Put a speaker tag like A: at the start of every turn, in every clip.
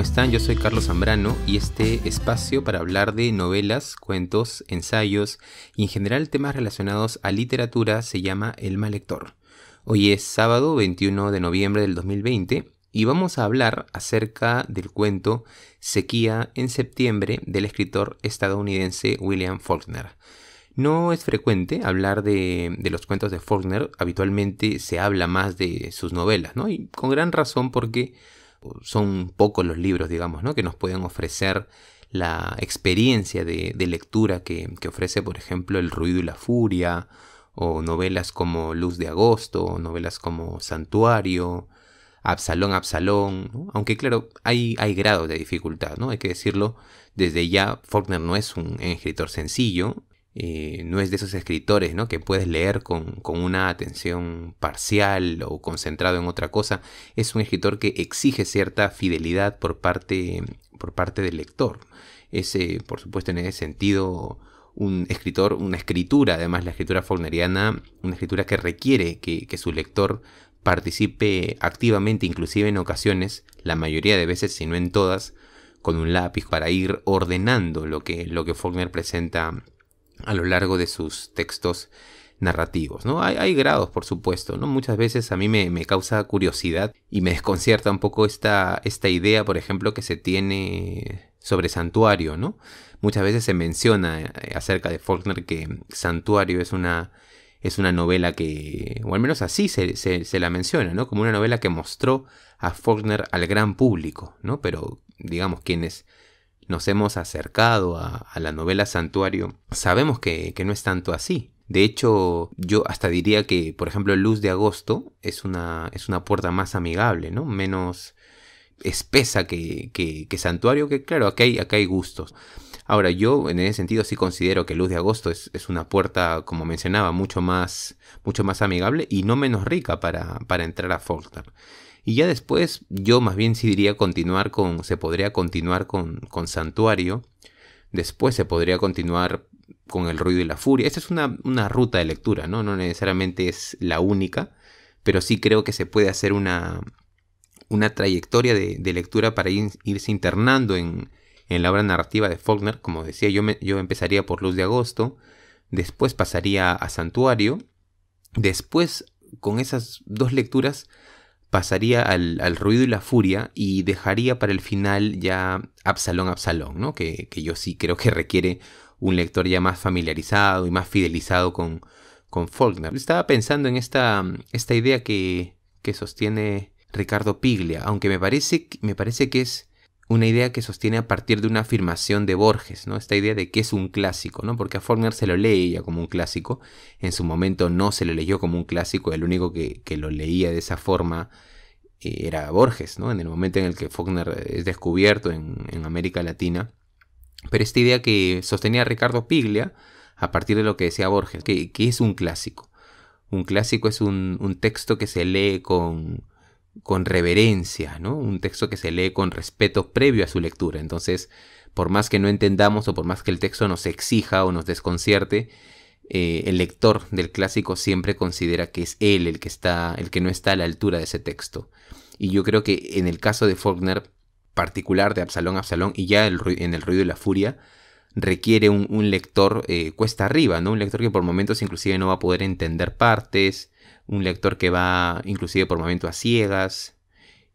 A: están? Yo soy Carlos Zambrano y este espacio para hablar de novelas, cuentos, ensayos y en general temas relacionados a literatura se llama El Mal Lector. Hoy es sábado 21 de noviembre del 2020 y vamos a hablar acerca del cuento Sequía en septiembre del escritor estadounidense William Faulkner. No es frecuente hablar de, de, los cuentos de Faulkner, habitualmente se habla más de sus novelas, ¿no? Y con gran razón porque son pocos los libros, digamos, que nos pueden ofrecer la experiencia de, lectura que, ofrece, por ejemplo, El ruido y la furia, o novelas como Luz de Agosto, o novelas como Santuario, Absalón, Absalón, aunque claro, hay, hay grados de dificultad, ¿no? Hay que decirlo, desde ya Faulkner no es un escritor sencillo, eh, no es de esos escritores que puedes leer con, una atención parcial o concentrado en otra cosa. Es un escritor que exige cierta fidelidad por parte, por parte del lector. Es, eh, por supuesto, en ese sentido, un escritor, una escritura, además la escritura faulneriana, una escritura que requiere que, su lector participe activamente, inclusive en ocasiones, la mayoría de veces, si no en todas, con un lápiz para ir ordenando lo que, lo que Faulkner presenta a lo largo de sus textos narrativos, ¿no? Hay, grados, por supuesto, ¿no? Muchas veces a mí me, causa curiosidad y me desconcierta un poco esta, esta idea, por ejemplo, que se tiene sobre Santuario, ¿no? Muchas veces se menciona eh, acerca de Faulkner que Santuario es una, es una novela que, o al menos así se, la menciona, ¿no? Como una novela que mostró a Faulkner al gran público, ¿no? Pero digamos, es nos hemos acercado a, la novela Santuario, sabemos que, no es tanto así. De hecho, yo hasta diría que, por ejemplo, Luz de Agosto es una, es una puerta más amigable, ¿no? Menos espesa que, que, Santuario, que claro, acá hay, hay gustos. Ahora, yo en ese sentido sí considero que Luz de Agosto es, una puerta, como mencionaba, mucho más, mucho más amigable y no menos rica para, para entrar a Faulkner. Y ya después yo más bien sí diría continuar con, se podría continuar con, Santuario, después se podría continuar con El Ruido y la Furia. Esa es una, ruta de lectura, ¿no? No necesariamente es la única, pero sí creo que se puede hacer una, una trayectoria de, lectura para irse internando en, en, la obra narrativa de Faulkner. Como decía, yo, yo empezaría por Luz de Agosto, después pasaría a Santuario, después con esas dos lecturas pasaría al, al, ruido y la furia y dejaría para el final ya Absalón Absalón, ¿no? Que, yo sí creo que requiere un lector ya más familiarizado y más fidelizado con, con Faulkner. Estaba pensando en esta, esta idea que, que sostiene Ricardo Piglia, aunque me parece, me parece que es una idea que sostiene a partir de una afirmación de Borges, ¿no? Esta idea de que es un clásico, ¿no? Porque a Faulkner se lo lee como un clásico, en su momento no se lo leyó como un clásico, el único que, lo leía de esa forma eh, era Borges, ¿no? En el momento en el que Faulkner es descubierto en, América Latina. Pero esta idea que sostenía Ricardo Piglia, a partir de lo que decía Borges, que, es un clásico. Un clásico es un texto que se lee con, con reverencia, ¿no? Un texto que se lee con respeto previo a su lectura. Entonces, por más que no entendamos o por más que el texto nos exija o nos desconcierte, eh, el lector del clásico siempre considera que es él el que está, el que no está a la altura de ese texto. Y yo creo que en el caso de Faulkner, particular de Absalón Absalón, y ya en el ruido y la furia, requiere un, lector eh, cuesta arriba, ¿no? Un lector que por momentos inclusive no va a poder entender partes, un lector que va inclusive por momentos a ciegas.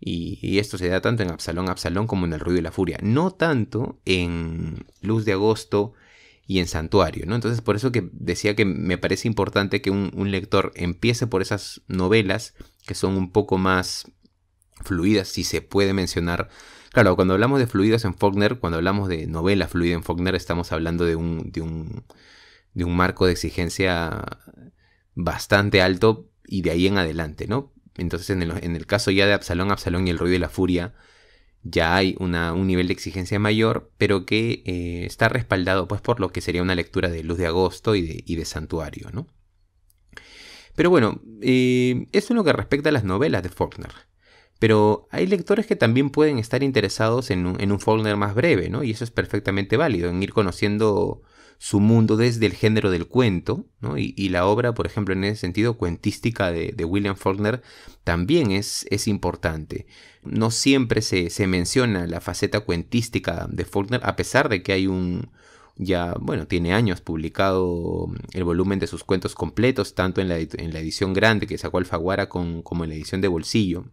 A: Y, esto se da tanto en Absalón, Absalón como en El Ruido y la Furia. No tanto en Luz de Agosto y en Santuario, ¿no? Entonces por eso que decía que me parece importante que un, lector empiece por esas novelas que son un poco más fluidas, si se puede mencionar. Claro, cuando hablamos de fluidas en Faulkner, cuando hablamos de novela fluida en Faulkner, estamos hablando de un, de un marco de exigencia bastante alto y de ahí en adelante, ¿no? Entonces en el, caso ya de Absalón, Absalón y el ruido de la Furia, ya hay una, un nivel de exigencia mayor, pero que eh, está respaldado pues por lo que sería una lectura de Luz de Agosto y de, Santuario, ¿no? Pero bueno, eh, eso es lo que respecta a las novelas de Faulkner. Pero hay lectores que también pueden estar interesados en un, en un Faulkner más breve, ¿no? Y eso es perfectamente válido, en ir conociendo su mundo desde el género del cuento, y, la obra, por ejemplo, en ese sentido cuentística de, William Faulkner también es, importante. No siempre se, menciona la faceta cuentística de Faulkner, a pesar de que hay un... Ya, bueno, tiene años publicado el volumen de sus cuentos completos, tanto en la, edición grande que sacó Alfaguara como en la edición de bolsillo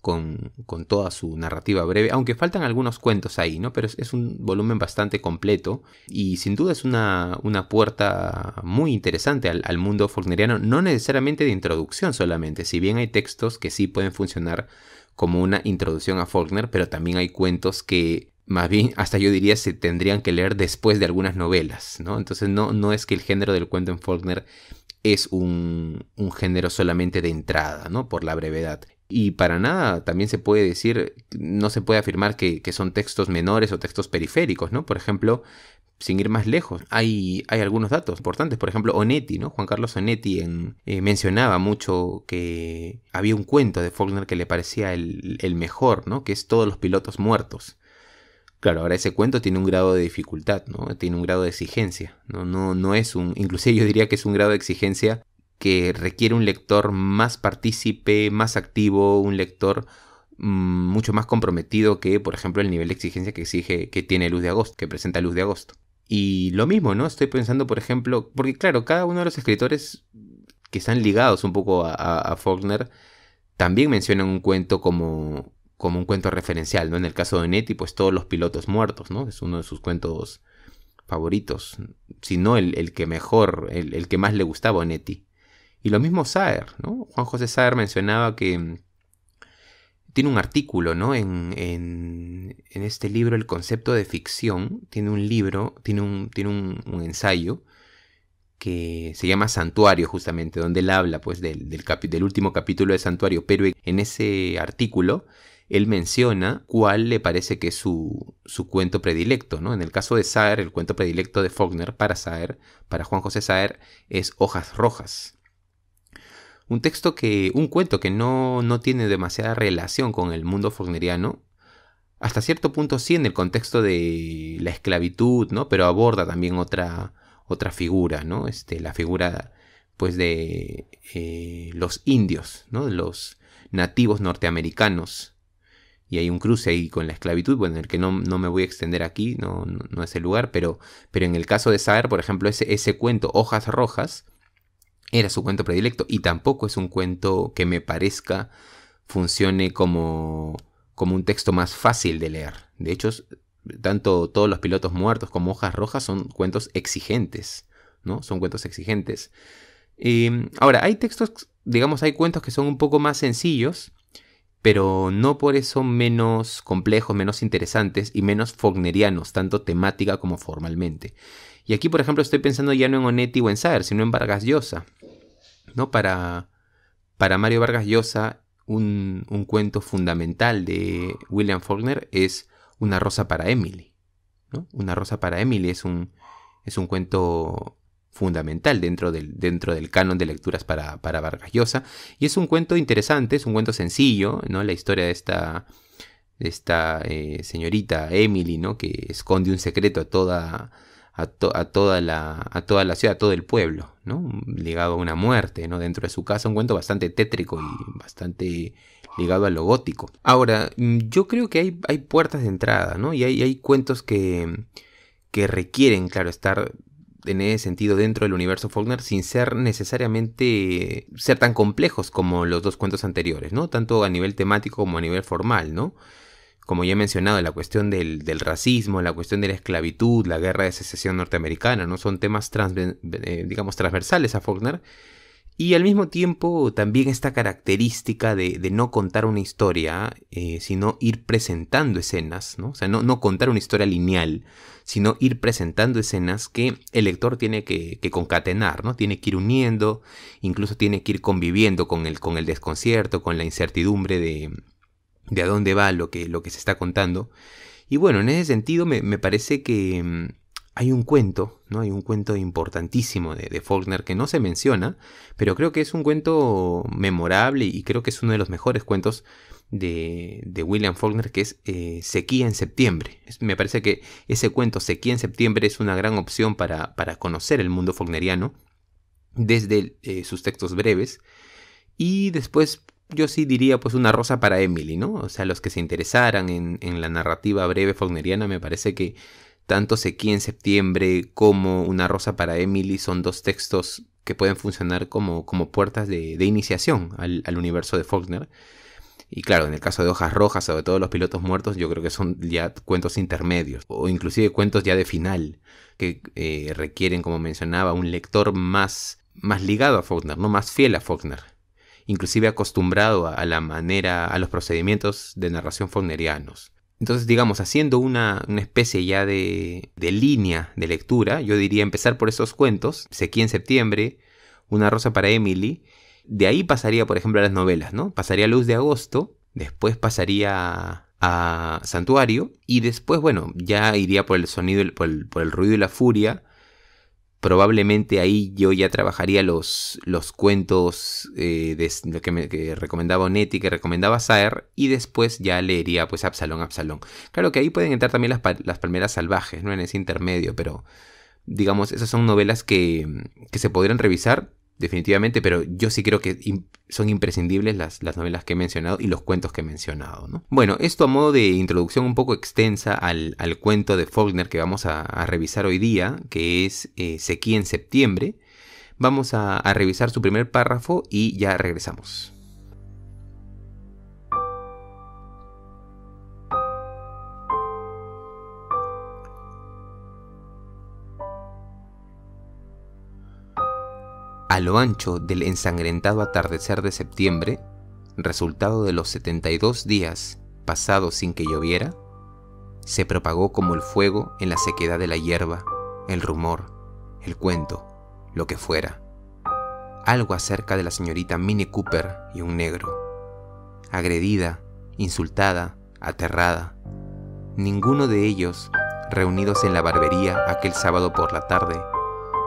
A: con, toda su narrativa breve, aunque faltan algunos cuentos ahí, ¿no? Pero es, un volumen bastante completo y sin duda es una, una puerta muy interesante al, mundo faulkneriano, no necesariamente de introducción solamente, si bien hay textos que sí pueden funcionar como una introducción a Faulkner, pero también hay cuentos que más bien hasta yo diría se tendrían que leer después de algunas novelas, ¿no? Entonces no, no es que el género del cuento en Faulkner es un, un, género solamente de entrada, ¿no? Por la brevedad. Y para nada también se puede decir, no se puede afirmar que, son textos menores o textos periféricos, ¿no? Por ejemplo, sin ir más lejos, hay, hay, algunos datos importantes. Por ejemplo, Onetti, ¿no? Juan Carlos Onetti en, eh, mencionaba mucho que había un cuento de Faulkner que le parecía el, mejor, ¿no? Que es Todos los pilotos muertos. Claro, ahora ese cuento tiene un grado de dificultad, ¿no? Tiene un grado de exigencia. No, no, no es un. Inclusive yo diría que es un grado de exigencia que requiere un lector más partícipe, más activo, un lector mm, mucho más comprometido que, por ejemplo, el nivel de exigencia que exige que tiene Luz de Agosto, que presenta Luz de Agosto. Y lo mismo, ¿no? Estoy pensando, por ejemplo, porque claro, cada uno de los escritores que están ligados un poco a, Faulkner también mencionan un cuento como, como un cuento referencial, ¿no? En el caso de Neti, pues todos los pilotos muertos, ¿no? Es uno de sus cuentos favoritos, si no el, que mejor, el, el, que más le gustaba a Neti. Y lo mismo Saer, Juan José Saer mencionaba que mm, tiene un artículo, ¿no? En, este libro, El concepto de ficción, tiene un libro, tiene un, ensayo que se llama Santuario, justamente, donde él habla pues, del, último capítulo de Santuario, pero en ese artículo él menciona cuál le parece que es su, su cuento predilecto, En el caso de Saer, el cuento predilecto de Faulkner para Saer, para Juan José Saer, es Hojas Rojas, un texto que, un cuento que no, tiene demasiada relación con el mundo forneriano hasta cierto punto sí en el contexto de la esclavitud, ¿no? Pero aborda también otra, otra figura, ¿no? Este, la figura, pues, de eh, los indios, ¿no? De los nativos norteamericanos. Y hay un cruce ahí con la esclavitud, bueno, en el que no, me voy a extender aquí, no, no, es el lugar, pero, pero en el caso de Saer, por ejemplo, ese, ese cuento, Hojas Rojas, era su cuento predilecto y tampoco es un cuento que me parezca funcione como, como un texto más fácil de leer. De hecho, tanto todos los pilotos muertos como hojas rojas son cuentos exigentes, ¿no? Son cuentos exigentes. Em, ahora, hay textos, digamos, hay cuentos que son un poco más sencillos, pero no por eso menos complejos, menos interesantes y menos fognerianos, tanto temática como formalmente. Y aquí, por ejemplo, estoy pensando ya no en Onetti o en sino en Vargas Llosa. ¿no? Para, para Mario Vargas Llosa, un, cuento fundamental de William Faulkner es Una rosa para Emily. Una rosa para Emily es un, es un cuento fundamental dentro del, dentro del canon de lecturas para, para Vargas Llosa. Y es un cuento interesante, es un cuento sencillo, ¿no? La historia de esta, esta eh, señorita Emily, ¿no? Que esconde un secreto a toda, a, toda la, a toda la ciudad, a todo el pueblo, ¿no? Ligado a una muerte, ¿no? Dentro de su casa, un cuento bastante tétrico y bastante ligado a lo gótico. Ahora, mm, yo creo que hay, hay puertas de entrada, ¿no? Y hay, hay cuentos que, que requieren, claro, estar en sentido dentro del universo Faulkner sin ser necesariamente ser tan complejos como los dos cuentos anteriores, ¿no? Tanto a nivel temático como a nivel formal, ¿no? Como ya he mencionado, la cuestión del, racismo, la cuestión de la esclavitud, la guerra de secesión norteamericana, ¿no? Son temas eh, digamos transversales a Faulkner y al mismo tiempo también esta característica de, de no contar una historia, eh, sino ir presentando escenas, ¿no? O sea, no, contar una historia lineal, sino ir presentando escenas que el lector tiene que, concatenar, ¿no? Tiene que ir uniendo, incluso tiene que ir conviviendo con el, con el desconcierto, con la incertidumbre de, de a dónde va lo que, lo que se está contando. Y bueno, en ese sentido me parece que mm, hay un cuento, ¿no? Hay un cuento importantísimo de, Faulkner que no se menciona, pero creo que es un cuento memorable y creo que es uno de los mejores cuentos de, William Faulkner, que es eh, Sequía en septiembre. me parece que ese cuento, Sequía en septiembre, es una gran opción para, para conocer el mundo faulkneriano desde eh, sus textos breves. Y después yo sí diría pues una rosa para Emily, ¿no? O sea, los que se interesaran en, en la narrativa breve faulkneriana me parece que tanto Sequía en septiembre como Una rosa para Emily son dos textos que pueden funcionar como, puertas de, iniciación al, universo de Faulkner. Y claro, en el caso de Hojas Rojas, sobre todo los pilotos muertos, yo creo que son ya cuentos intermedios o inclusive cuentos ya de final que eh, requieren, como mencionaba, un lector más, más ligado a Faulkner, no más fiel a Faulkner, inclusive acostumbrado a la manera, a los procedimientos de narración faulknerianos. Entonces, digamos, haciendo una, especie ya de, línea de lectura, yo diría empezar por esos cuentos, Sequía en septiembre, Una rosa para Emily, de ahí pasaría, por ejemplo, a las novelas, ¿no? Pasaría Luz de Agosto, después pasaría a Santuario, y después, bueno, ya iría por el sonido, por el ruido y la furia, probablemente ahí yo ya trabajaría los, los cuentos eh, que, recomendaba Neti que recomendaba Saer, y después ya leería pues Absalón, Absalón. Claro que ahí pueden entrar también las, palmeras salvajes, ¿no? En ese intermedio, pero digamos, esas son novelas que, que se podrían revisar definitivamente, pero yo sí creo que son imprescindibles las, novelas que he mencionado y los cuentos que he mencionado. Bueno, esto a modo de introducción un poco extensa al, cuento de Faulkner que vamos a, revisar hoy día, que es eh, Sequí en septiembre. Vamos a revisar su primer párrafo y ya regresamos. A lo ancho del ensangrentado atardecer de septiembre, resultado de los 72 días pasados sin que lloviera, se propagó como el fuego en la sequedad de la hierba, el rumor, el cuento, lo que fuera. Algo acerca de la señorita Minnie Cooper y un negro. Agredida, insultada, aterrada. Ninguno de ellos, reunidos en la barbería aquel sábado por la tarde,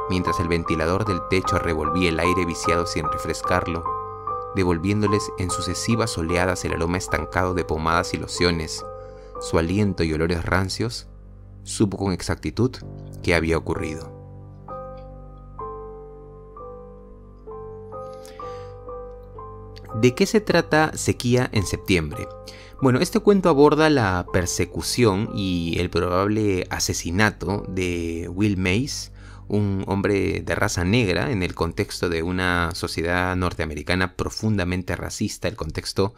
A: mientras el ventilador del techo revolvía el aire viciado sin refrescarlo, devolviéndoles en sucesivas oleadas el aroma estancado de pomadas y lociones, su aliento y olores rancios, supo con exactitud qué había ocurrido. ¿De qué se trata Sequía en septiembre? Bueno, este cuento aborda la persecución y el probable asesinato de Will Mays, un hombre de raza negra en el contexto de una sociedad norteamericana profundamente racista, el contexto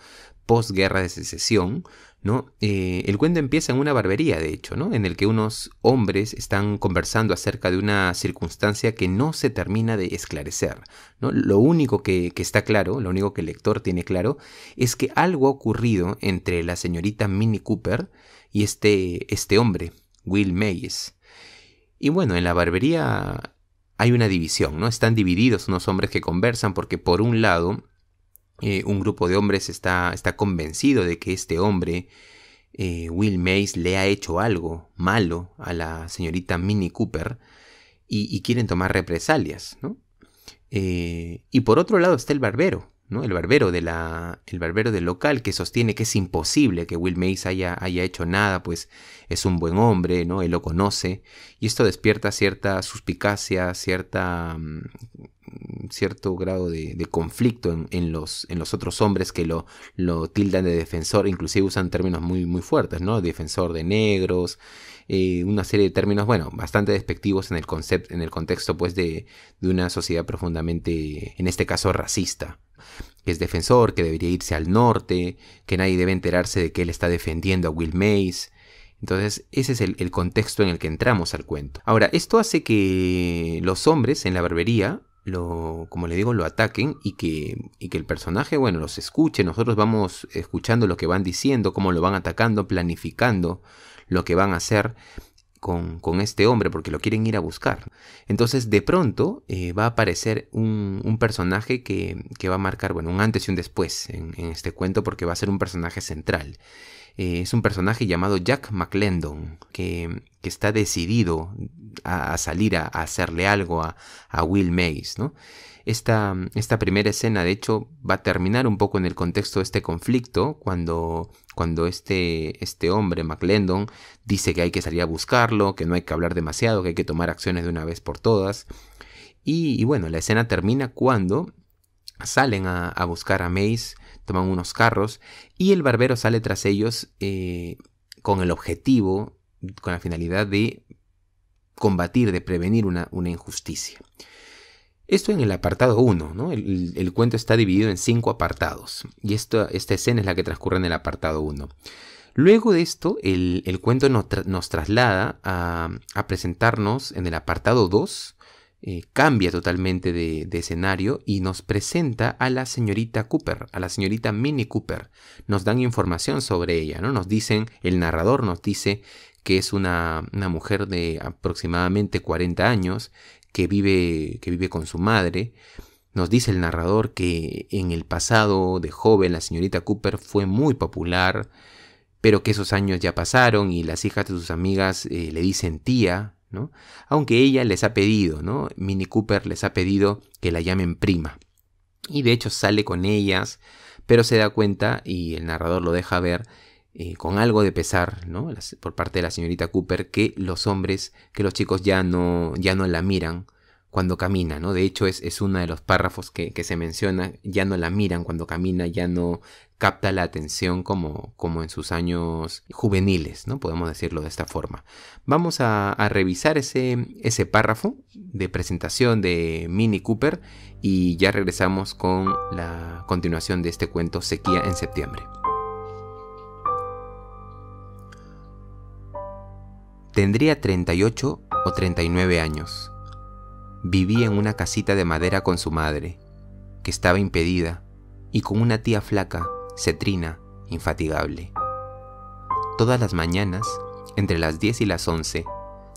A: postguerra de secesión, ¿no? Eh, el cuento empieza en una barbería, de hecho, ¿no? En el que unos hombres están conversando acerca de una circunstancia que no se termina de esclarecer, ¿no? Lo único que, está claro, lo único que el lector tiene claro, es que algo ha ocurrido entre la señorita Minnie Cooper y este, este hombre, Will Mays, y bueno, en la barbería hay una división, ¿no? Están divididos unos hombres que conversan porque por un lado eh, un grupo de hombres está, está convencido de que este hombre, eh, Will Mays, le ha hecho algo malo a la señorita Minnie Cooper y, quieren tomar represalias, ¿no? Eh, y por otro lado está el barbero, el, barbero de la, el barbero del local que sostiene que es imposible que Will Mays haya, haya hecho nada, pues es un buen hombre, ¿no? él lo conoce, y esto despierta cierta suspicacia, cierta mm, cierto grado de, conflicto en, los, otros hombres que lo, tildan de defensor, inclusive usan términos muy, fuertes, ¿no? Defensor de negros, eh, una serie de términos, bueno, bastante despectivos en el, en el contexto pues de, una sociedad profundamente, en este caso, racista que es defensor, que debería irse al norte, que nadie debe enterarse de que él está defendiendo a Will Mays. Entonces, ese es el, contexto en el que entramos al cuento. Ahora, esto hace que los hombres en la barbería lo, como le digo, lo ataquen y que, y que el personaje, bueno, los escuche. Nosotros vamos escuchando lo que van diciendo, cómo lo van atacando, planificando lo que van a hacer. Con, con, este hombre porque lo quieren ir a buscar. Entonces de pronto eh, va a aparecer un, personaje que, que, va a marcar, bueno, un antes y un después en, en, este cuento porque va a ser un personaje central. Eh, es un personaje llamado Jack McLendon, que, está decidido a, salir a, hacerle algo a, Will Mays, Esta, primera escena, de hecho, va a terminar un poco en el contexto de este conflicto, cuando, cuando este, este hombre, McLendon, dice que hay que salir a buscarlo, que no hay que hablar demasiado, que hay que tomar acciones de una vez por todas. Y, bueno, la escena termina cuando salen a, a buscar a Mace toman unos carros y el barbero sale tras ellos eh, con el objetivo, con la finalidad de combatir, de prevenir una, una injusticia. Esto en el apartado 1, el, cuento está dividido en cinco apartados y esta escena es la que transcurre en el apartado 1. Luego de esto, el, cuento nos, traslada a, a, presentarnos en el apartado 2 eh, cambia totalmente de, escenario y nos presenta a la señorita Cooper, a la señorita Minnie Cooper. Nos dan información sobre ella, ¿no? Nos dicen, el narrador nos dice que es una, mujer de aproximadamente 40 años que vive, que vive con su madre. Nos dice el narrador que en el pasado de joven la señorita Cooper fue muy popular, pero que esos años ya pasaron y las hijas de sus amigas eh, le dicen tía aunque ella les ha pedido, ¿no? Minnie Cooper les ha pedido que la llamen prima. Y de hecho sale con ellas, pero se da cuenta, y el narrador lo deja ver, eh, con algo de pesar, ¿no? por parte de la señorita Cooper, que los hombres, que los chicos ya no, ya no la miran cuando camina, De hecho, es, uno de los párrafos que, se menciona, ya no la miran cuando camina, ya no capta la atención como, como en sus años juveniles, ¿no? Podemos decirlo de esta forma. Vamos a, revisar ese, ese párrafo de presentación de Mini Cooper y ya regresamos con la continuación de este cuento Sequía en septiembre. Tendría 38 o 39 años. Vivía en una casita de madera con su madre, que estaba impedida, y con una tía flaca cetrina, infatigable. Todas las mañanas, entre las 10 y las 11,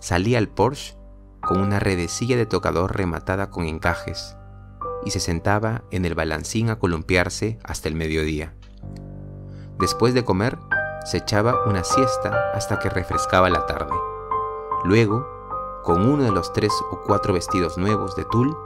A: salía al Porsche con una redecilla de tocador rematada con encajes y se sentaba en el balancín a columpiarse hasta el mediodía. Después de comer, se echaba una siesta hasta que refrescaba la tarde. Luego, con uno de los tres o cuatro vestidos nuevos de tul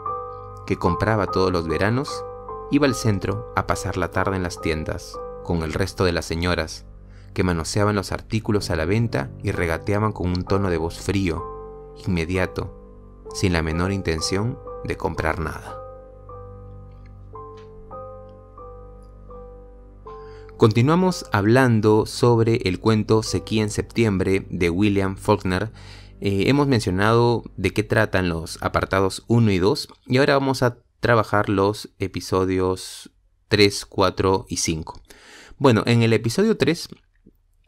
A: que compraba todos los veranos, iba al centro a pasar la tarde en las tiendas, con el resto de las señoras, que manoseaban los artículos a la venta y regateaban con un tono de voz frío, inmediato, sin la menor intención de comprar nada. Continuamos hablando sobre el cuento Sequía en septiembre de William Faulkner. Eh, hemos mencionado de qué tratan los apartados 1 y 2 y ahora vamos a trabajar los episodios 3, 4 y 5. Bueno, en el episodio 3,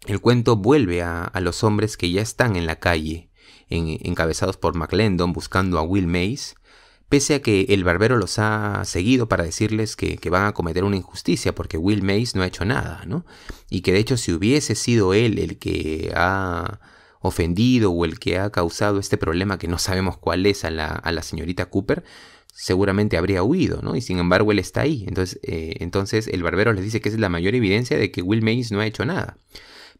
A: el cuento vuelve a, los hombres que ya están en la calle, encabezados por McLendon buscando a Will Mays, pese a que el barbero los ha seguido para decirles que, van a cometer una injusticia porque Will Mays no ha hecho nada, ¿no? Y que de hecho si hubiese sido él el que ha ofendido o el que ha causado este problema que no sabemos cuál es a la, a la señorita Cooper, seguramente habría huido, ¿no? Y sin embargo él está ahí. Entonces, eh, entonces el barbero les dice que es la mayor evidencia de que Will Mays no ha hecho nada.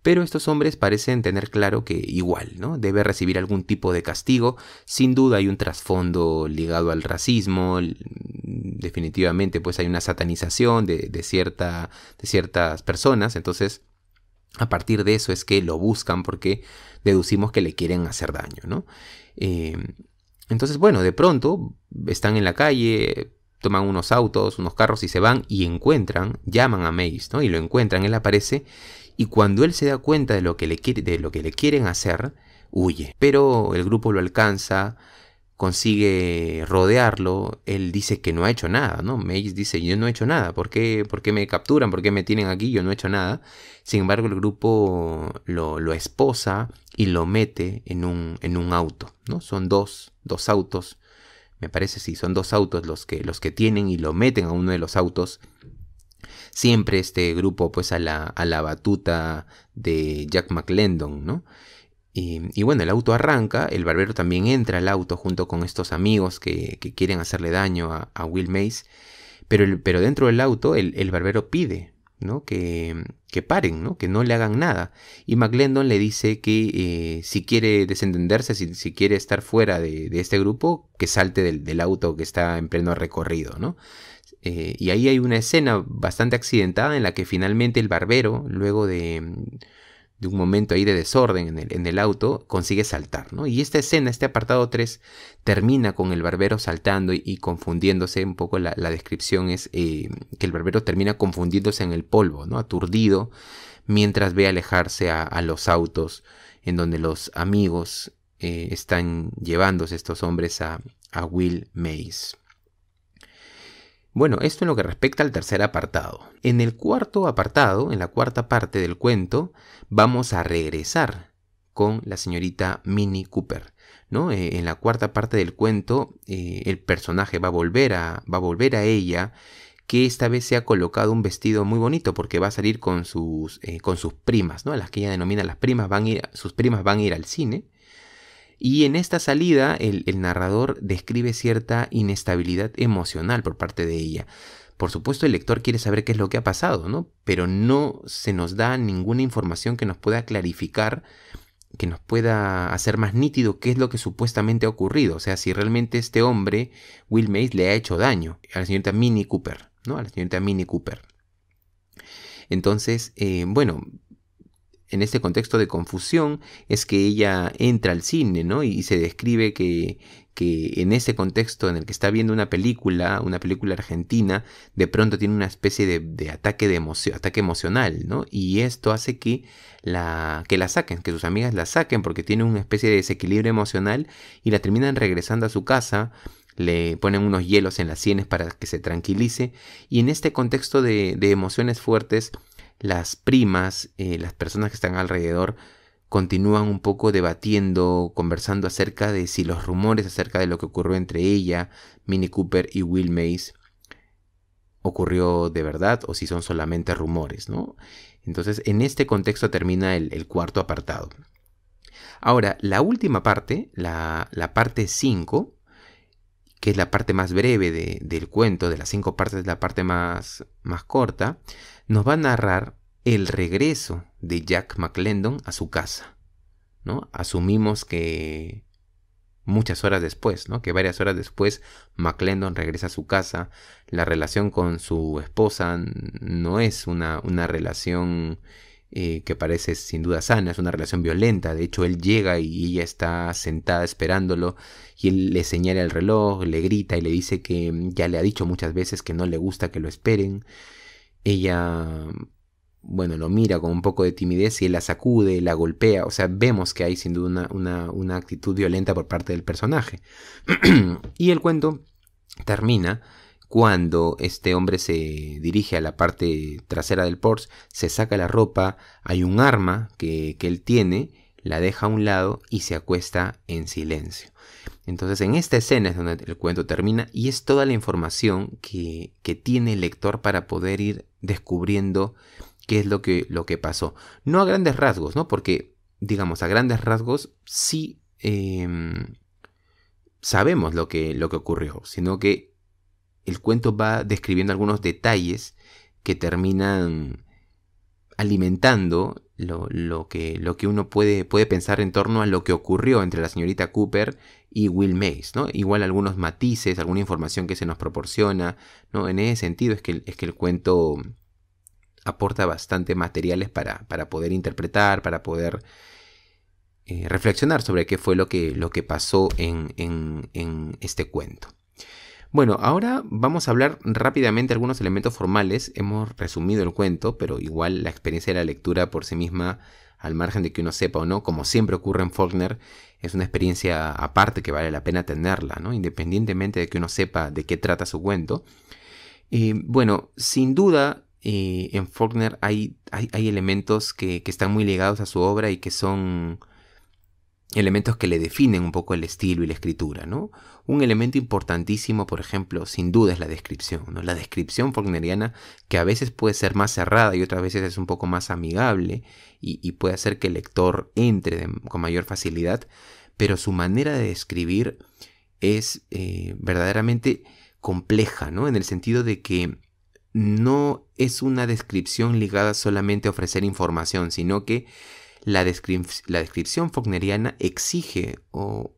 A: Pero estos hombres parecen tener claro que igual, ¿no? Debe recibir algún tipo de castigo. Sin duda hay un trasfondo ligado al racismo. Definitivamente, pues hay una satanización de, cierta, de ciertas personas. Entonces, a partir de eso es que lo buscan porque deducimos que le quieren hacer daño, ¿no? Eh, entonces, bueno, de pronto están en la calle, toman unos autos, unos carros y se van y encuentran, llaman a Mace, ¿no? Y lo encuentran, él aparece y cuando él se da cuenta de lo que le, de lo que le quieren hacer, huye. Pero el grupo lo alcanza, consigue rodearlo, él dice que no ha hecho nada, ¿no? Mace dice, yo no he hecho nada, ¿por qué, me capturan? ¿Por qué me tienen aquí? Yo no he hecho nada. Sin embargo, el grupo lo, esposa y lo mete en un, en un auto, ¿no? Son dos dos autos. Me parece si son dos autos los que, los que tienen y lo meten a uno de los autos. Siempre este grupo pues a la, batuta de Jack McLendon, ¿no? Y, bueno, el auto arranca, el barbero también entra al auto junto con estos amigos que, quieren hacerle daño a, Will Mace pero, pero dentro del auto el barbero pide, ¿no? Que, paren, ¿no? que no le hagan nada. Y McLendon le dice que eh, si quiere desentenderse, si, quiere estar fuera de, este grupo, que salte del, auto que está en pleno recorrido. ¿no? Eh, y ahí hay una escena bastante accidentada en la que finalmente el barbero, luego de de un momento ahí de desorden en el, en el, auto, consigue saltar, ¿no? Y esta escena, este apartado 3, termina con el barbero saltando y, confundiéndose un poco, la, descripción es eh, que el barbero termina confundiéndose en el polvo, ¿no? Aturdido, mientras ve alejarse a, los autos en donde los amigos eh, están llevándose estos hombres a, a Will Mays. Bueno, esto en lo que respecta al tercer apartado. En el cuarto apartado, en la cuarta parte del cuento, vamos a regresar con la señorita Minnie Cooper. ¿no? Eh, en la cuarta parte del cuento, eh, el personaje va a volver a, va a volver a ella que esta vez se ha colocado un vestido muy bonito porque va a salir con sus, eh, con sus primas, ¿no? las que ella denomina las primas, van a sus primas van a ir al cine y en esta salida el, narrador describe cierta inestabilidad emocional por parte de ella. Por supuesto, el lector quiere saber qué es lo que ha pasado, ¿no? Pero no se nos da ninguna información que nos pueda clarificar, que nos pueda hacer más nítido qué es lo que supuestamente ha ocurrido. O sea, si realmente este hombre, Will Mays, le ha hecho daño a la señorita Minnie Cooper, ¿no? A la señorita Minnie Cooper. Entonces, eh, bueno, en este contexto de confusión es que ella entra al cine, ¿no? Y, se describe que, que en ese contexto en el que está viendo una película, una película argentina, de pronto tiene una especie de, ataque de emoción, ataque emocional, ¿no? Y esto hace que la, que la saquen, que sus amigas la saquen, porque tiene una especie de desequilibrio emocional y la terminan regresando a su casa le ponen unos hielos en las sienes para que se tranquilice y en este contexto de, de, emociones fuertes las primas, eh, las personas que están alrededor, continúan un poco debatiendo, conversando acerca de si los rumores acerca de lo que ocurrió entre ella, Minnie Cooper y Will Mays ocurrió de verdad o si son solamente rumores, ¿no? Entonces, en este contexto termina el, cuarto apartado. Ahora, la última parte, la, la parte 5, que es la parte más breve del cuento, de las cinco partes, la parte más, más corta, nos va a narrar el regreso de Jack McLendon a su casa. ¿no? Asumimos que muchas horas después, ¿no? que varias horas después McClendon regresa a su casa, la relación con su esposa no es una, una relación eh, que parece sin duda sana, es una relación violenta, de hecho él llega y ella está sentada esperándolo y él le señala el reloj, le grita y le dice que mm, ya le ha dicho muchas veces que no le gusta que lo esperen, ella mm, bueno, lo mira con un poco de timidez y la sacude, la golpea. O sea, vemos que hay sin duda una actitud violenta por parte del personaje. y el cuento termina cuando este hombre se dirige a la parte trasera del Porsche, se saca la ropa, hay un arma que, él tiene, la deja a un lado y se acuesta en silencio. Entonces en esta escena es donde el cuento termina y es toda la información que, tiene el lector para poder ir descubriendo qué es lo que, lo que pasó. No a grandes rasgos, ¿no? Porque, digamos, a grandes rasgos sí em, sabemos lo que, lo que ocurrió, sino que el cuento va describiendo algunos detalles que terminan alimentando lo, que, uno puede, pensar en torno a lo que ocurrió entre la señorita Cooper y Will Mays, ¿no? Igual algunos matices, alguna información que se nos proporciona, ¿no? En ese sentido es que, el cuento aporta bastante materiales para, poder interpretar, para poder eh, reflexionar sobre qué fue lo que, lo que pasó en este cuento. Bueno, ahora vamos a hablar rápidamente de algunos elementos formales. Hemos resumido el cuento, pero igual la experiencia de la lectura por sí misma, al margen de que uno sepa o no, como siempre ocurre en Faulkner, es una experiencia aparte que vale la pena tenerla, ¿no? Independientemente de que uno sepa de qué trata su cuento. Y bueno, sin duda, eh, en Faulkner hay, hay, elementos que, que, están muy ligados a su obra y que son elementos que le definen un poco el estilo y la escritura, ¿no? Un elemento importantísimo, por ejemplo, sin duda es la descripción, ¿no? La descripción faulkneriana que a veces puede ser más cerrada y otras veces es un poco más amigable y, puede hacer que el lector entre con mayor facilidad, pero su manera de describir es eh, verdaderamente compleja, ¿no? En el sentido de que no es una descripción ligada solamente a ofrecer información, sino que la, descripción fogneriana exige o,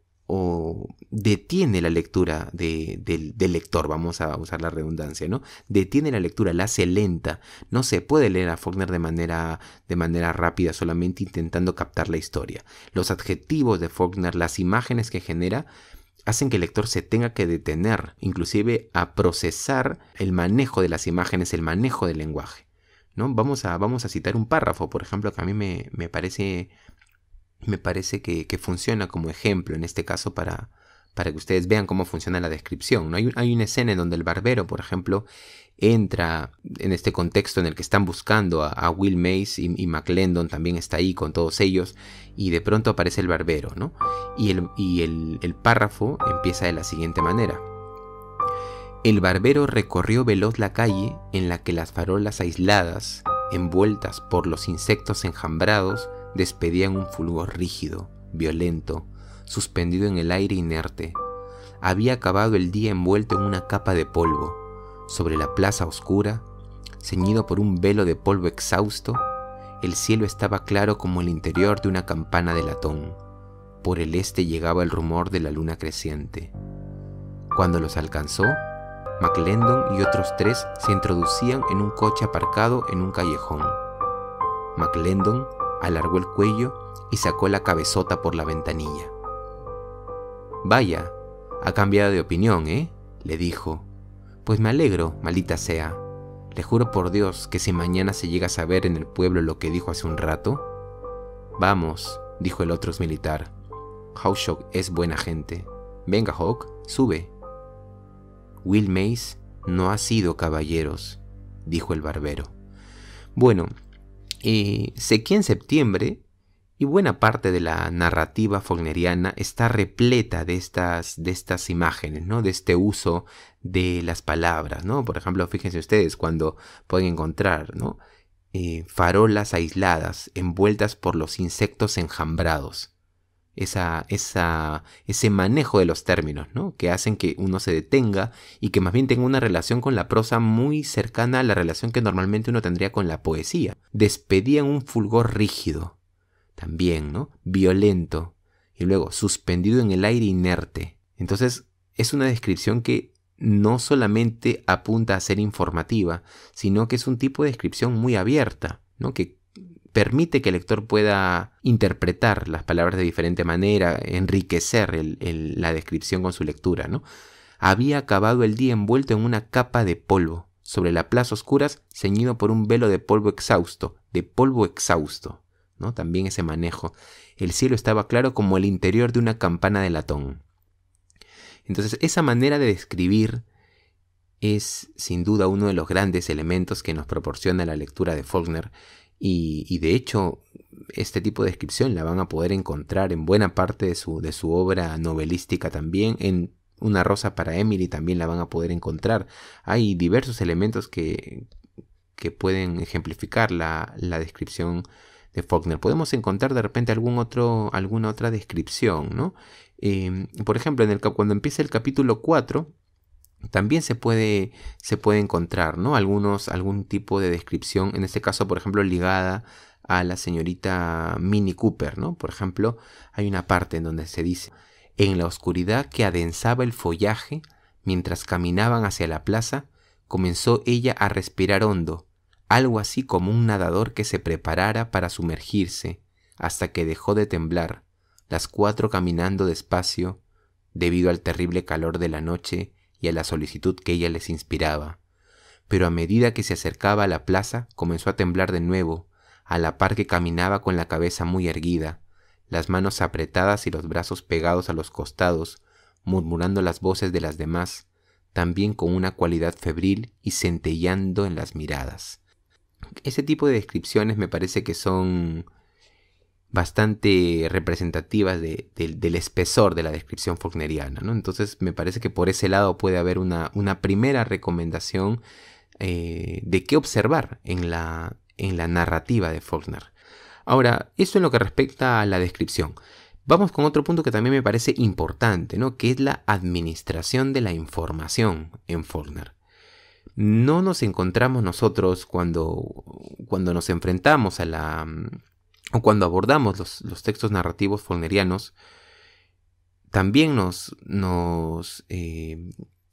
A: detiene la lectura del, lector, vamos a usar la redundancia, ¿no? Detiene la lectura, la hace lenta. No se puede leer a Faulkner de manera, de manera rápida, solamente intentando captar la historia. Los adjetivos de Faulkner, las imágenes que genera, hacen que el lector se tenga que detener, inclusive a procesar el manejo de las imágenes, el manejo del lenguaje. Vamos a, vamos a citar un párrafo, por ejemplo, que a mí me, parece, me parece que, funciona como ejemplo en este caso para, que ustedes vean cómo funciona la descripción. Hay, una escena en donde el barbero, por ejemplo, entra en este contexto en el que están buscando a, Will Mace y, y, McLendon también está ahí con todos ellos y de pronto aparece el barbero, Y el párrafo empieza de la siguiente manera. El barbero recorrió veloz la calle en la que las farolas aisladas, envueltas por los insectos enjambrados, despedían un fulgor rígido, violento, suspendido en el aire inerte. Había acabado el día envuelto en una capa de polvo. Sobre la plaza oscura, ceñido por un velo de polvo exhausto, el cielo estaba claro como el interior de una campana de latón. Por el este llegaba el rumor de la luna creciente. Cuando los alcanzó, McLendon y otros tres se introducían en un coche aparcado en un callejón. McLendon alargó el cuello y sacó la cabezota por la ventanilla. Vaya, ha cambiado de opinión, ¿eh? le dijo. Pues me alegro, maldita sea. Le juro por Dios que si mañana se llega a saber en el pueblo lo que dijo hace un rato. Vamos, dijo el otro militar. Hawshock es buena gente. Venga, Hawk, sube. Will Mace no ha sido caballeros, dijo el barbero. Bueno, eh, sé que en septiembre y buena parte de la narrativa fogneriana está repleta de estas, de estas imágenes, ¿no? de este uso de las palabras. ¿no? Por ejemplo, fíjense ustedes cuando pueden encontrar eh, farolas aisladas envueltas por los insectos enjambrados esa, ese manejo de los términos, ¿no? que hacen que uno se detenga y que más bien tenga una relación con la prosa muy cercana a la relación que normalmente uno tendría con la poesía. Despedían un fulgor rígido, también, ¿no? violento, y luego suspendido en el aire inerte. Entonces, es una descripción que no solamente apunta a ser informativa, sino que es un tipo de descripción muy abierta, ¿no? que permite que el lector pueda interpretar las palabras de diferente manera, enriquecer la descripción con su lectura, ¿no? Había acabado el día envuelto en una capa de polvo, sobre la plaza oscuras, ceñido por un velo de polvo exhausto, de polvo exhausto, ¿no? También ese manejo. El cielo estaba claro como el interior de una campana de latón. Entonces, esa manera de describir es sin duda uno de los grandes elementos que nos proporciona la lectura de Faulkner y, de hecho, este tipo de descripción la van a poder encontrar en buena parte de su, de su obra novelística también. En Una rosa para Emily también la van a poder encontrar. Hay diversos elementos que, que pueden ejemplificar la, descripción de Faulkner. Podemos encontrar de repente algún otro, alguna otra descripción, ¿no? Em, por ejemplo, en el, cuando empieza el capítulo 4, también se puede, encontrar, ¿no? Algunos, algún tipo de descripción, en este caso, por ejemplo, ligada a la señorita Minnie Cooper, ¿no? Por ejemplo, hay una parte en donde se dice, en la oscuridad que adensaba el follaje, mientras caminaban hacia la plaza, comenzó ella a respirar hondo, algo así como un nadador que se preparara para sumergirse, hasta que dejó de temblar, las cuatro caminando despacio, debido al terrible calor de la noche y a la solicitud que ella les inspiraba. Pero a medida que se acercaba a la plaza comenzó a temblar de nuevo, a la par que caminaba con la cabeza muy erguida, las manos apretadas y los brazos pegados a los costados, murmurando las voces de las demás, también con una cualidad febril y centellando en las miradas. Ese tipo de descripciones me parece que son bastante representativas del espesor de la descripción faulkneriana. ¿no? Entonces me parece que por ese lado puede haber una, primera recomendación eh, de qué observar en la, en la narrativa de Faulkner. Ahora, eso en lo que respecta a la descripción. Vamos con otro punto que también me parece importante, ¿no? que es la administración de la información en Faulkner no nos encontramos nosotros cuando, cuando nos enfrentamos a la, cuando abordamos los, textos narrativos faulnerianos, también nos, eh,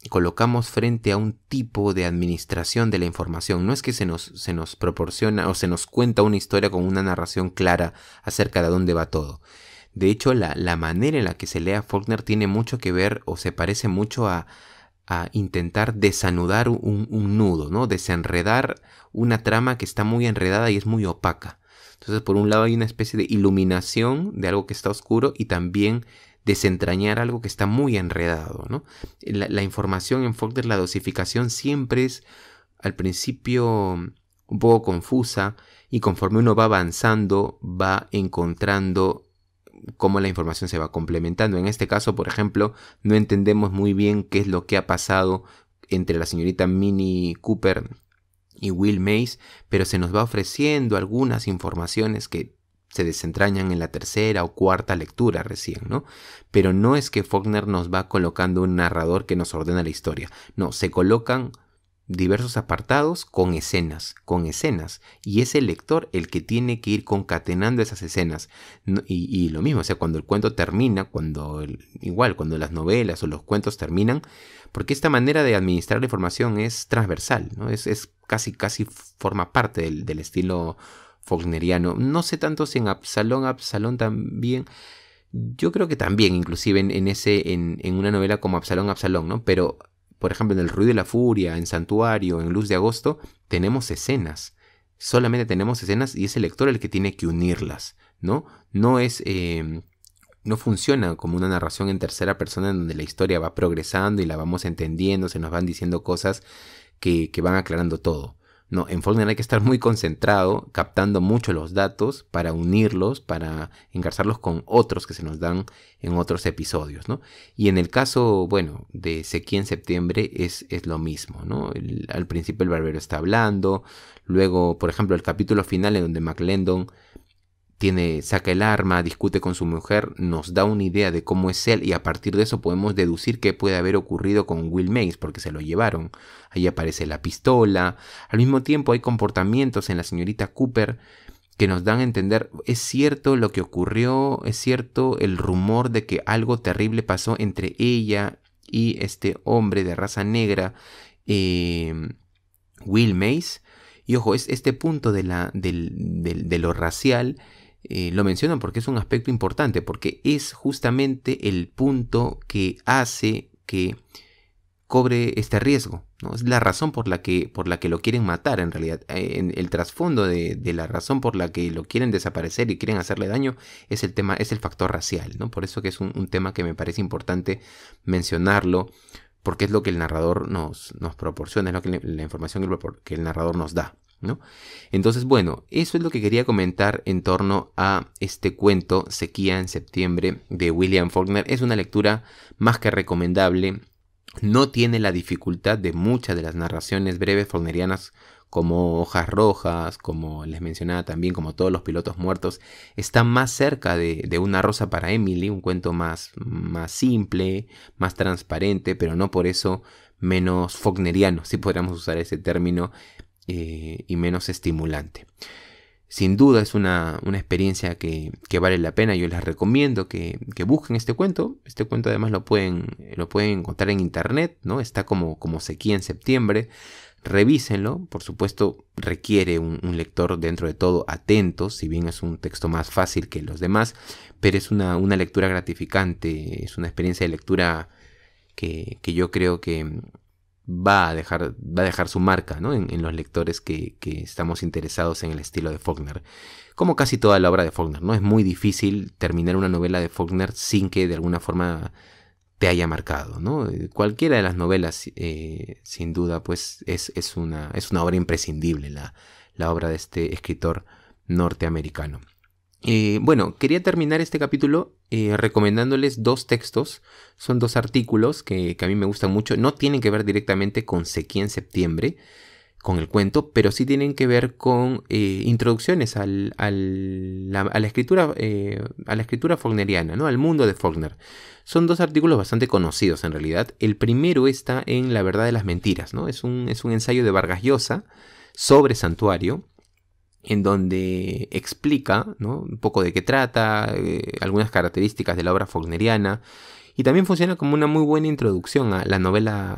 A: colocamos frente a un tipo de administración de la información. No es que se nos, se nos proporciona o se nos cuenta una historia con una narración clara acerca de dónde va todo. De hecho, la, manera en la que se lea Faulkner tiene mucho que ver o se parece mucho a, intentar desanudar un, un, nudo, ¿no? Desenredar una trama que está muy enredada y es muy opaca. Entonces, por un lado hay una especie de iluminación de algo que está oscuro y también desentrañar algo que está muy enredado, ¿no? La, información en Faulkner, la dosificación siempre es al principio un poco confusa y conforme uno va avanzando va encontrando cómo la información se va complementando. En este caso, por ejemplo, no entendemos muy bien qué es lo que ha pasado entre la señorita Minnie Cooper y Will Mays, pero se nos va ofreciendo algunas informaciones que se desentrañan en la tercera o cuarta lectura recién, ¿no? Pero no es que Faulkner nos va colocando un narrador que nos ordena la historia, no, se colocan diversos apartados con escenas, con escenas, y es el lector el que tiene que ir concatenando esas escenas. y, lo mismo, o sea, cuando el cuento termina, cuando igual, cuando las novelas o los cuentos terminan, porque esta manera de administrar la información es transversal, ¿no? es, casi, casi forma parte del, estilo Faulkneriano. No sé tanto si en Absalón, Absalón también... Yo creo que también, inclusive en, en ese, en, una novela como Absalón, Absalón, ¿no? Pero por ejemplo, en El Ruido de la Furia, en Santuario, en Luz de Agosto, tenemos escenas. Solamente tenemos escenas y es el lector el que tiene que unirlas, ¿no? No es... Em, no funciona como una narración en tercera persona en donde la historia va progresando y la vamos entendiendo, se nos van diciendo cosas que van aclarando todo. No, en Fortnite hay que estar muy concentrado, captando mucho los datos para unirlos, para engarzarlos con otros que se nos dan en otros episodios, ¿no? Y en el caso, bueno, de Sequía en septiembre es, es lo mismo, ¿no? al principio el barbero está hablando, luego, por ejemplo, el capítulo final en donde McLendon saca el arma, discute con su mujer, nos da una idea de cómo es él y a partir de eso podemos deducir qué puede haber ocurrido con Will Mays porque se lo llevaron. Ahí aparece la pistola. Al mismo tiempo hay comportamientos en la señorita Cooper que nos dan a entender, es cierto lo que ocurrió, es cierto el rumor de que algo terrible pasó entre ella y este hombre de raza negra, eh, Will Mays. Y ojo, este punto de, la, de lo racial eh, lo mencionan porque es un aspecto importante, porque es justamente el punto que hace que cobre este riesgo. ¿no? Es la razón por la, que, por la que lo quieren matar en realidad. Eh, el trasfondo de, la razón por la que lo quieren desaparecer y quieren hacerle daño es el tema, es el factor racial. ¿no? Por eso que es un, tema que me parece importante mencionarlo, porque es lo que el narrador nos, nos proporciona, es la información que el narrador nos da. Entonces, bueno, eso es lo que quería comentar en torno a este cuento, Sequía en septiembre, de William Faulkner. Es una lectura más que recomendable. No tiene la dificultad de muchas de las narraciones breves faulknerianas como Hojas Rojas, como les mencionaba también, como todos los pilotos muertos, está más cerca de, Una Rosa para Emily, un cuento más, más simple, más transparente, pero no por eso menos Faulkneriano, si podríamos usar ese término, eh, y menos estimulante. Sin duda es una, experiencia que, vale la pena. Yo les recomiendo que, busquen este cuento. Este cuento además lo pueden, lo pueden encontrar en internet, ¿no? Está como, como sequía en septiembre. Revísenlo. Por supuesto, requiere un, lector dentro de todo atento, si bien es un texto más fácil que los demás, pero es una, lectura gratificante, es una experiencia de lectura que, que yo creo que va a dejar, va a dejar su marca en, los lectores que, estamos interesados en el estilo de Faulkner. Como casi toda la obra de Faulkner, ¿no? Es muy difícil terminar una novela de Faulkner sin que de alguna forma te haya marcado, Cualquiera de las novelas, eh, sin duda, pues es, es, una, obra imprescindible la obra de este escritor norteamericano. Eh, bueno, quería terminar este capítulo eh, recomendándoles dos textos. Son dos artículos que, a mí me gustan mucho. No tienen que ver directamente con Sequía en septiembre, con el cuento, pero sí tienen que ver con eh, introducciones a la escritura, a la escritura Faulkneriana, ¿no? al mundo de Faulkner. Son dos artículos bastante conocidos en realidad. El primero está en La verdad de las mentiras, ¿no? es, un, es un ensayo de Vargas Llosa sobre santuario en donde explica un poco de qué trata, eh, algunas características de la obra faulkneriana y también funciona como una muy buena introducción a la novela,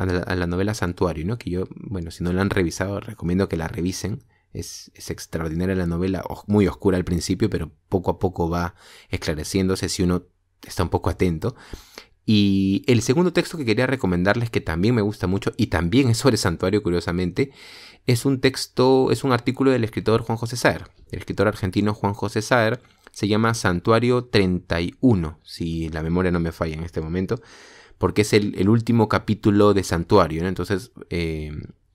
A: novela Santuario, ¿no? que yo, bueno, si no la han revisado, recomiendo que la revisen. Es, es extraordinaria la novela, muy oscura al principio, pero poco a poco va esclareciéndose si uno está un poco atento. Y el segundo texto que quería recomendarles, que también me gusta mucho y también es sobre santuario, curiosamente, es un texto, es un artículo del escritor Juan José Saer. El escritor argentino Juan José Saer se llama Santuario 31, si la memoria no me falla en este momento, porque es el, último capítulo de Santuario. Entonces, eh,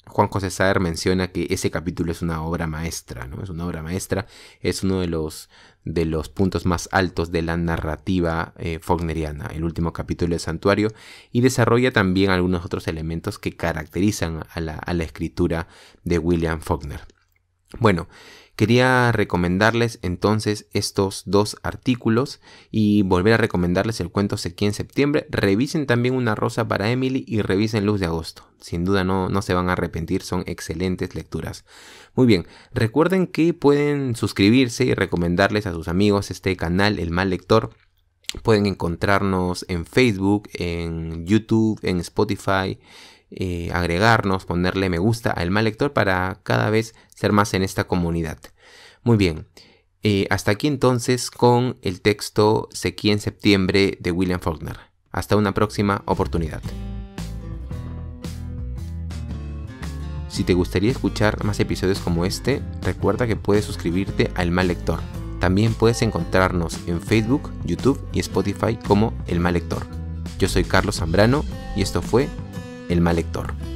A: Juan José Saer menciona que ese capítulo es una obra maestra, ¿no? Es una obra maestra, es uno de los, de los puntos más altos de la narrativa eh, fogneriana Faulkneriana, el último capítulo del Santuario, y desarrolla también algunos otros elementos que caracterizan a la, a la escritura de William Faulkner. Bueno, Quería recomendarles entonces estos dos artículos y volver a recomendarles el cuento Sequía en septiembre. Revisen también Una Rosa para Emily y revisen Luz de Agosto. Sin duda no, no se van a arrepentir, son excelentes lecturas. Muy bien, recuerden que pueden suscribirse y recomendarles a sus amigos este canal, El Mal Lector. Pueden encontrarnos en Facebook, en YouTube, en Spotify, eh, agregarnos, ponerle me gusta al mal lector para cada vez ser más en esta comunidad. Muy bien, eh, hasta aquí entonces con el texto Sequía en septiembre de William Faulkner. Hasta una próxima oportunidad. Si te gustaría escuchar más episodios como este, recuerda que puedes suscribirte al Mal Lector. También puedes encontrarnos en Facebook, YouTube y Spotify como El Mal Lector. Yo soy Carlos Zambrano y esto fue el mal lector.